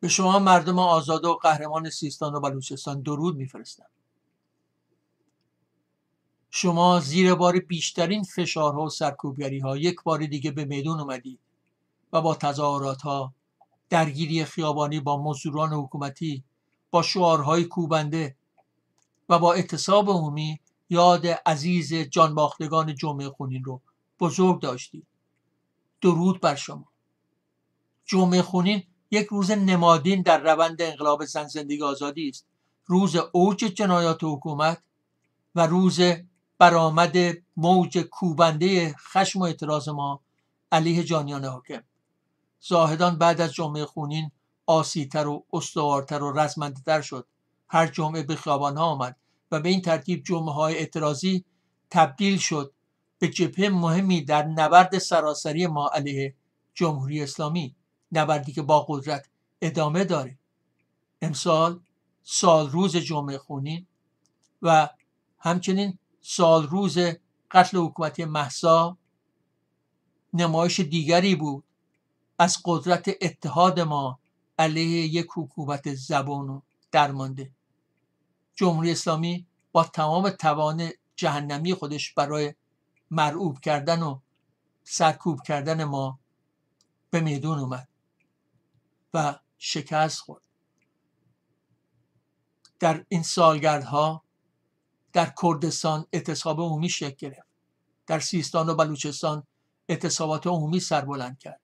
به شما مردم آزاد و قهرمان سیستان و بلوچستان درود میفرستم شما زیر بار بیشترین فشارها و سرکوبگری ها یک بار دیگه به میدون اومدید و با تظاهرات ها درگیری خیابانی با مزدوران حکومتی با شعارهای کوبنده و با اعتصاب عمومی یاد عزیز جانباختگان جمعه خونین رو بزرگ داشتید درود بر شما جمعه خونین یک روز نمادین در روند انقلاب زن زندگی آزادی است روز اوج جنایات حکومت و روز برآمد موج کوبنده خشم و اعتراض ما علیه جانیان حاکم زاهدان بعد از جمعه خونین آسیتر و استوارتر و رزمندتر شد هر جمعه به خیابان ها آمد و به این ترتیب جمعه های اعتراضی تبدیل شد به جبهه مهمی در نبرد سراسری ما علیه جمهوری اسلامی نبردی که با قدرت ادامه داره امسال سال روز جمعه خونین و همچنین سال روز قتل حکومتی محسا نمایش دیگری بود از قدرت اتحاد ما علیه یک حکومت زبان و درمانده جمهوری اسلامی با تمام توان جهنمی خودش برای مرعوب کردن و سرکوب کردن ما به میدون اومد و شکست خورد در این سالگردها در کردستان اعتصاب عمومی شکل گرفت در سیستان و بلوچستان اعتصابات عمومی سربلند کرد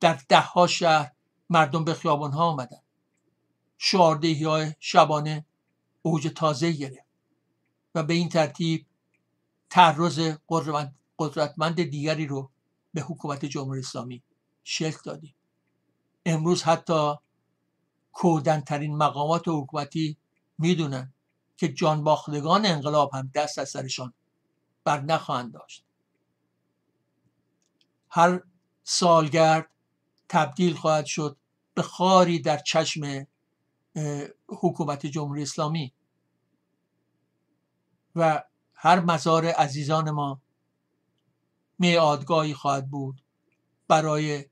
در دهها شهر مردم به خیابان ها آمدند شعاردهی های شبانه اوج تازه گرفت و به این ترتیب تعرض قدرتمند دیگری رو به حکومت جمهوری اسلامی شکل دادیم امروز حتی ترین مقامات حکومتی میدونن که باختگان انقلاب هم دست از سرشان بر نخواهند داشت هر سالگرد تبدیل خواهد شد به خاری در چشم حکومت جمهوری اسلامی و هر مزار عزیزان ما میادگاهی خواهد بود برای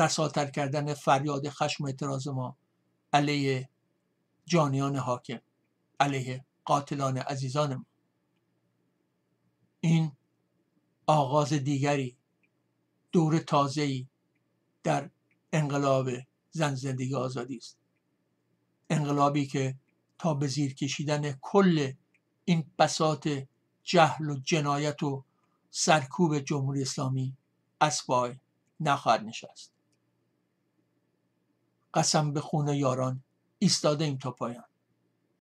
رساتر کردن فریاد خشم و اعتراض ما علیه جانیان حاکم علیه قاتلان عزیزان ما این آغاز دیگری دور تازه‌ای در انقلاب زن زندگی آزادی است انقلابی که تا به زیر کشیدن کل این بساط جهل و جنایت و سرکوب جمهوری اسلامی اسبای نخواهد نشست قسم به خون یاران ایستاده ایم تا پایان